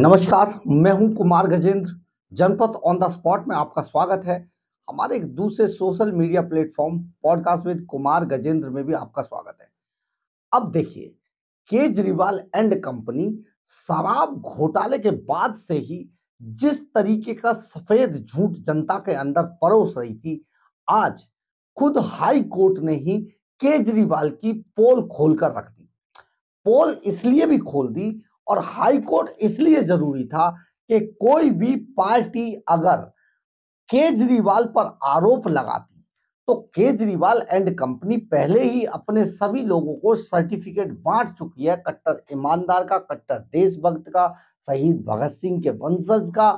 नमस्कार मैं हूं कुमार गजेंद्र जनपद ऑन द स्पॉट में आपका स्वागत है हमारे एक दूसरे social media platform podcast with Kumar Gajendra में भी आपका स्वागत है अब देखिए केजरीवाल एंड कंपनी शराब घोटाले के बाद से ही जिस तरीके का सफेद झूठ जनता के अंदर परोस रही थी आज खुद हाई कोर्ट ने ही केजरीवाल की पोल खोलकर रख दी पोल इसलिए भी खोल दी और हाई कोर्ट इसलिए जरूरी था कि कोई भी पार्टी अगर केजरीवाल पर आरोप लगाती तो केजरीवाल एंड कंपनी पहले ही अपने सभी लोगों को सर्टिफिकेट बांट चुकी है कट्टर ईमानदार का कट्टर देशभक्त का शहीद भगत सिंह के वंशज का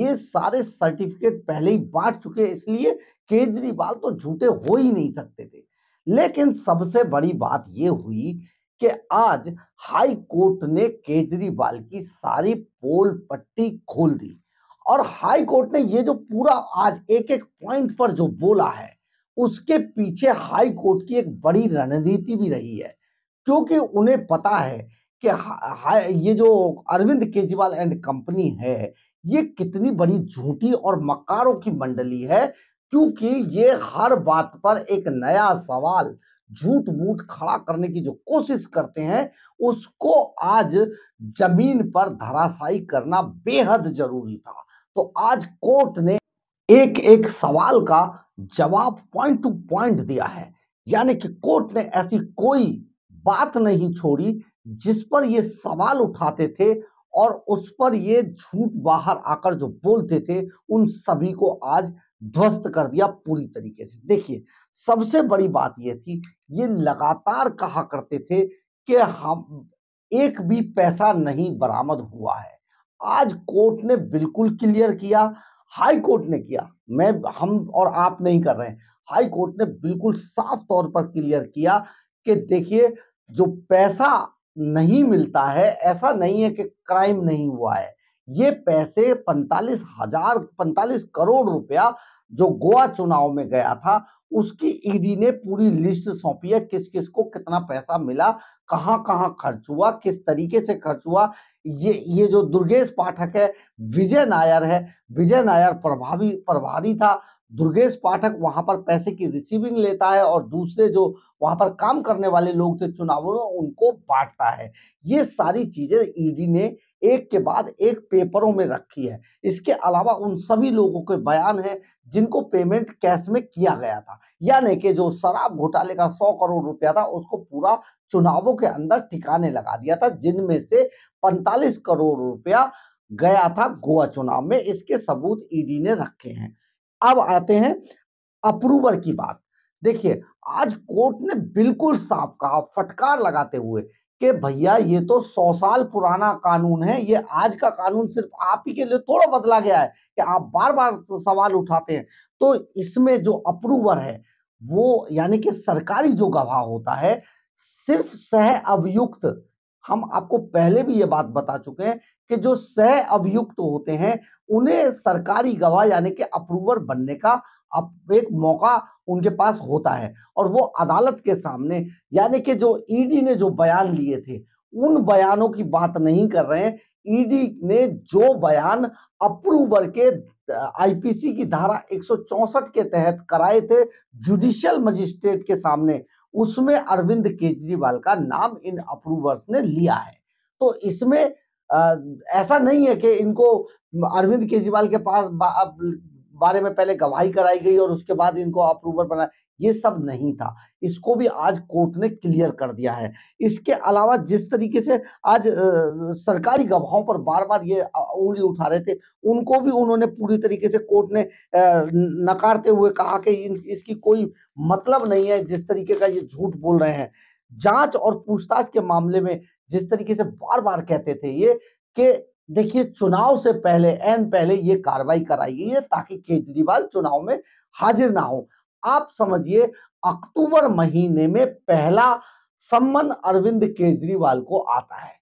ये सारे सर्टिफिकेट पहले ही बांट चुके इसलिए केजरीवाल तो झूठे हो ही नहीं सकते थे लेकिन सबसे बड़ी बात यह हुई कि आज हाई कोर्ट ने केजरीवाल की सारी पोल पट्टी खोल दी और हाई कोर्ट ने ये जो पूरा आज एक एक पॉइंट पर जो बोला है उसके पीछे हाई कोर्ट की एक बड़ी रणनीति भी रही है क्योंकि उन्हें पता है कि ये जो अरविंद केजरीवाल एंड कंपनी है ये कितनी बड़ी झूठी और मकारों की मंडली है क्योंकि ये हर बात पर एक नया सवाल झूठ मूठ खड़ा करने की जो कोशिश करते हैं उसको आज जमीन पर धराशायी करना बेहद जरूरी था तो आज कोर्ट ने एक एक सवाल का जवाब पॉइंट टू पॉइंट दिया है यानी कि कोर्ट ने ऐसी कोई बात नहीं छोड़ी जिस पर ये सवाल उठाते थे और उस पर ये झूठ बाहर आकर जो बोलते थे उन सभी को आज ध्वस्त कर दिया पूरी तरीके से देखिए सबसे बड़ी बात यह थी ये लगातार कहा करते थे कि हम एक भी पैसा नहीं बरामद हुआ है आज कोर्ट ने बिल्कुल क्लियर किया हाई कोर्ट ने किया मैं हम और आप नहीं कर रहे हैं हाई कोर्ट ने बिल्कुल साफ तौर पर क्लियर किया कि देखिए जो पैसा नहीं मिलता है ऐसा नहीं है कि क्राइम नहीं हुआ है ये पैसे पैंतालीस हजार पैंतालीस करोड़ रुपया जो गोवा चुनाव में गया था उसकी ईडी e ने पूरी लिस्ट सौंपी है किस किस को कितना पैसा मिला कहाँ कहाँ खर्च हुआ किस तरीके से खर्च हुआ ये ये जो दुर्गेश पाठक है विजय नायर है विजय नायर प्रभावी प्रभारी था दुर्गेश पाठक वहां पर पैसे की रिसीविंग लेता है और दूसरे जो वहां पर काम करने वाले लोग थे चुनावों में उनको बांटता है ये सारी चीजें ईडी e ने एक के बाद एक पेपरों में रखी है इसके अलावा उन सभी लोगों के बयान है जिनको पेमेंट कैश में किया गया था यानी कि जो शराब घोटाले का सौ करोड़ रुपया था उसको पूरा चुनावों के अंदर ठिकाने लगा दिया था जिनमें से पैंतालीस करोड़ रुपया गया था गोवा चुनाव में इसके सबूत ईडी e ने रखे हैं अब आते हैं अप्रूवर की बात देखिए आज कोर्ट ने बिल्कुल साफ कहा फटकार लगाते हुए कि भैया ये तो सौ साल पुराना कानून है ये आज का कानून सिर्फ आप ही के लिए थोड़ा बदला गया है कि आप बार बार सवाल उठाते हैं तो इसमें जो अप्रूवर है वो यानी कि सरकारी जो गवाह होता है सिर्फ सह अभियुक्त हम आपको पहले भी ये बात बता चुके हैं कि जो सह अभियुक्त होते हैं उन्हें सरकारी गवाह यानी कि अप्रूवर बनने का अब एक मौका उनके पास होता है और वो अदालत के सामने यानी कि जो ईडी e ने जो बयान लिए थे उन बयानों की बात नहीं कर रहे हैं ईडी e ने जो बयान अप्रूवर के आईपीसी की धारा 164 के तहत कराए थे जुडिशियल मजिस्ट्रेट के सामने उसमें अरविंद केजरीवाल का नाम इन अप्रूवर्स ने लिया है तो इसमें आ, ऐसा नहीं है कि इनको अरविंद केजरीवाल के पास बा, बारे में पहले गवाही कराई गई और उसके बाद इनको अप्रूवल बना ये सब नहीं था इसको भी आज कोर्ट ने क्लियर कर दिया है इसके अलावा जिस तरीके से आज आ, सरकारी गवाहों पर बार बार ये उंगली उठा रहे थे उनको भी उन्होंने पूरी तरीके से कोर्ट ने आ, नकारते हुए कहा कि इन, इसकी कोई मतलब नहीं है जिस तरीके का ये झूठ बोल रहे हैं जांच और पूछताछ के मामले में जिस तरीके से बार बार कहते थे ये कि देखिए चुनाव से पहले एन पहले ये कार्रवाई कराई गई है ताकि केजरीवाल चुनाव में हाजिर ना हो आप समझिए अक्टूबर महीने में पहला सम्मन अरविंद केजरीवाल को आता है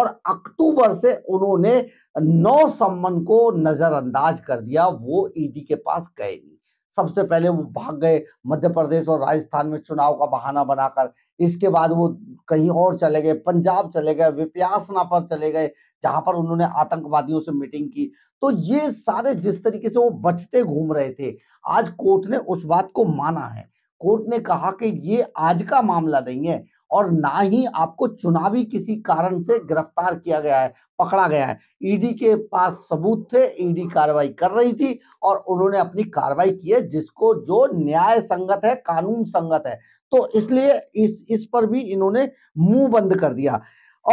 और अक्टूबर से उन्होंने नौ सम्मन को नजरअंदाज कर दिया वो ईडी के पास गए नहीं सबसे पहले वो भाग गए मध्य प्रदेश और राजस्थान में चुनाव का बहाना बनाकर इसके बाद वो कहीं और चले गए पंजाब चले गए विप्यासना पर चले गए जहां पर उन्होंने आतंकवादियों से मीटिंग की तो ये सारे जिस तरीके से वो बचते घूम रहे थे आज कोर्ट ने उस बात को माना है कोर्ट ने कहा कि ये आज का मामला नहीं है और ना ही आपको चुनावी किसी कारण से गिरफ्तार किया गया है पकड़ा गया है ईडी के पास सबूत थे ईडी कार्रवाई कर रही थी और उन्होंने अपनी कार्रवाई की है जिसको जो न्याय संगत है कानून संगत है तो इसलिए इस इस पर भी इन्होंने मुंह बंद कर दिया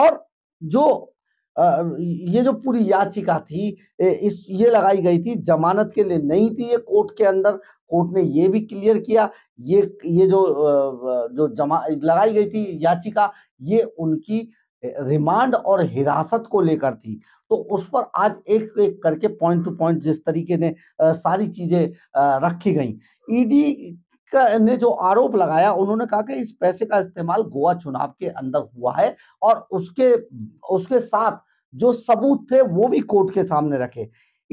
और जो ये जो पूरी याचिका थी इस ये लगाई गई थी जमानत के लिए नहीं थी ये कोर्ट के अंदर कोर्ट ने ये भी क्लियर किया ये ये जो जो जमा लगाई गई थी याचिका ये उनकी रिमांड और हिरासत को लेकर थी तो उस पर आज एक एक करके पॉइंट टू पॉइंट जिस तरीके ने सारी चीजें रखी गई ईडी ने जो आरोप लगाया उन्होंने कहा कि इस पैसे का इस्तेमाल गोवा चुनाव के अंदर हुआ है और उसके उसके साथ जो सबूत थे वो भी कोर्ट के सामने रखे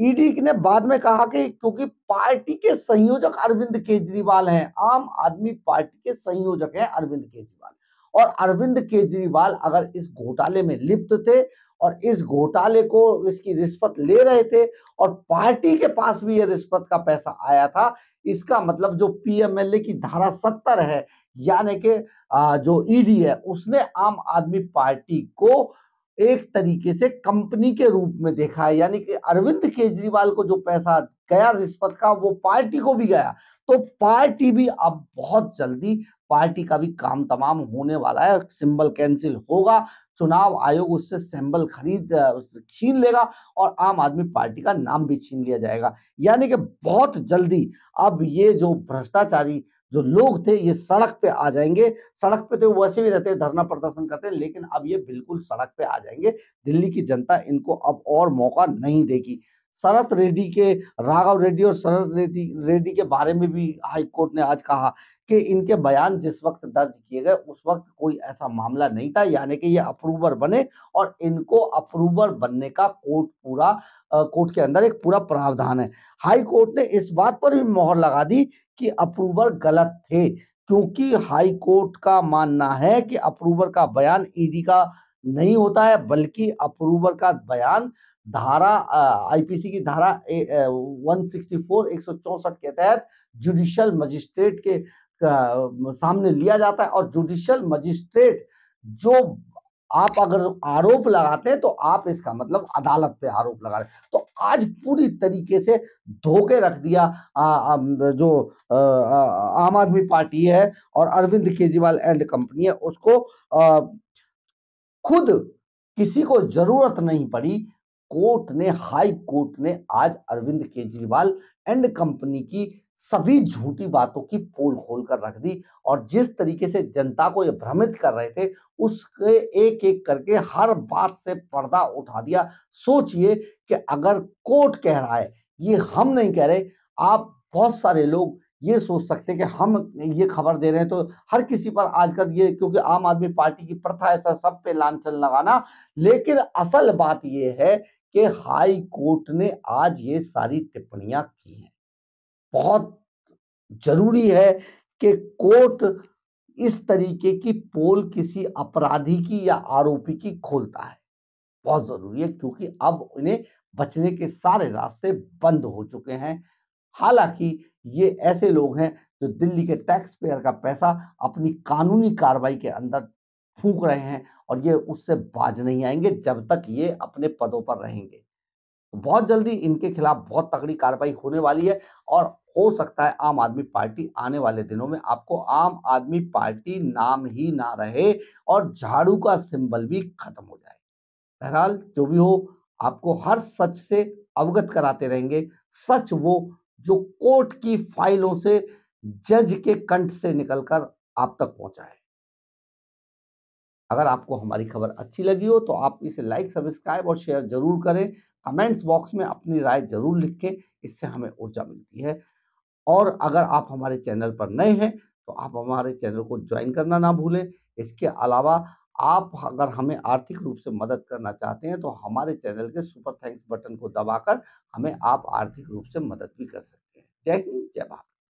ईडी e ने बाद में कहा कि क्योंकि पार्टी के संयोजक अरविंद केजरीवाल हैं आम आदमी पार्टी के संयोजक हैं अरविंद केजरीवाल और अरविंद केजरीवाल अगर इस घोटाले में लिप्त थे और इस घोटाले को इसकी रिश्वत ले रहे थे और पार्टी के पास भी ये रिश्वत का पैसा आया था इसका मतलब जो पीएमएलए की धारा सत्तर है यानी कि जो ईडी e है उसने आम आदमी पार्टी को एक तरीके से कंपनी के रूप में देखा है यानी कि अरविंद केजरीवाल को जो पैसा गया रिश्वत का वो पार्टी को भी गया तो पार्टी भी अब बहुत जल्दी पार्टी का भी काम तमाम होने वाला है सिंबल कैंसिल होगा चुनाव आयोग उससे सिंबल खरीद छीन लेगा और आम आदमी पार्टी का नाम भी छीन लिया जाएगा यानी कि बहुत जल्दी अब ये जो भ्रष्टाचारी जो लोग थे ये सड़क पे आ जाएंगे सड़क पे तो वैसे भी रहते धरना प्रदर्शन करते लेकिन अब ये बिल्कुल सड़क पे आ जाएंगे दिल्ली की जनता इनको अब और मौका नहीं देगी शरत रेड्डी के राघव रेड्डी और शरत रेड्डी रेड्डी के बारे में भी हाई कोर्ट ने आज कहा कि इनके बयान जिस वक्त दर्ज किए गए उस वक्त कोई ऐसा मामला नहीं था यानी कि ये अप्रूवर बने और इनको अप्रूवर बनने का कोर्ट पूरा कोर्ट के अंदर एक पूरा प्रावधान है हाई कोर्ट ने इस बात पर भी मोहर लगा दी कि अप्रूवर गलत थे क्योंकि हाई कोर्ट का मानना है कि अप्रूवर का बयान ईडी का नहीं होता है बल्कि अप्रूवर का बयान धारा आईपीसी की धारा वन सिक्सटी फोर एक सौ चौसठ के तहत जुडिशियल मजिस्ट्रेट के सामने लिया जाता है और जुडिशियल मजिस्ट्रेट जो आप अगर आरोप लगाते हैं तो आप इसका मतलब अदालत पे आरोप लगा रहे तो आज पूरी तरीके से धोखे रख दिया आ, आ, जो आ, आम आदमी पार्टी है और अरविंद केजरीवाल एंड कंपनी है उसको आ, खुद किसी को जरूरत नहीं पड़ी कोर्ट ने हाई कोर्ट ने आज अरविंद केजरीवाल एंड कंपनी की सभी झूठी बातों की पोल खोल कर रख दी और जिस तरीके से जनता को ये भ्रमित कर रहे थे उसके एक एक करके हर बात से पर्दा उठा दिया सोचिए कि अगर कोर्ट कह रहा है ये हम नहीं कह रहे आप बहुत सारे लोग ये सोच सकते हैं कि हम ये खबर दे रहे हैं तो हर किसी पर आजकल ये क्योंकि आम आदमी पार्टी की प्रथा ऐसा सब पे लांछन लगाना लेकिन असल बात ये है के हाई कोर्ट ने आज ये सारी टिप्पणियां की हैं बहुत जरूरी है कि कोर्ट इस तरीके की पोल किसी अपराधी की या आरोपी की खोलता है बहुत जरूरी है क्योंकि अब उन्हें बचने के सारे रास्ते बंद हो चुके हैं हालांकि ये ऐसे लोग हैं जो दिल्ली के टैक्स पेयर का पैसा अपनी कानूनी कार्रवाई के अंदर फूक रहे हैं और ये उससे बाज नहीं आएंगे जब तक ये अपने पदों पर रहेंगे तो बहुत जल्दी इनके खिलाफ बहुत तगड़ी कार्रवाई होने वाली है और हो सकता है आम आदमी पार्टी आने वाले दिनों में आपको आम आदमी पार्टी नाम ही ना रहे और झाड़ू का सिंबल भी खत्म हो जाए बहरहाल जो भी हो आपको हर सच से अवगत कराते रहेंगे सच वो जो कोर्ट की फाइलों से जज के कंठ से निकलकर आप तक पहुंचा है अगर आपको हमारी खबर अच्छी लगी हो तो आप इसे लाइक सब्सक्राइब और शेयर जरूर करें कमेंट्स बॉक्स में अपनी राय जरूर लिखें इससे हमें ऊर्जा मिलती है और अगर आप हमारे चैनल पर नए हैं तो आप हमारे चैनल को ज्वाइन करना ना भूलें इसके अलावा आप अगर हमें आर्थिक रूप से मदद करना चाहते हैं तो हमारे चैनल के सुपर थैंक्स बटन को दबाकर हमें आप आर्थिक रूप से मदद भी कर सकते हैं जय हिंद जय भारत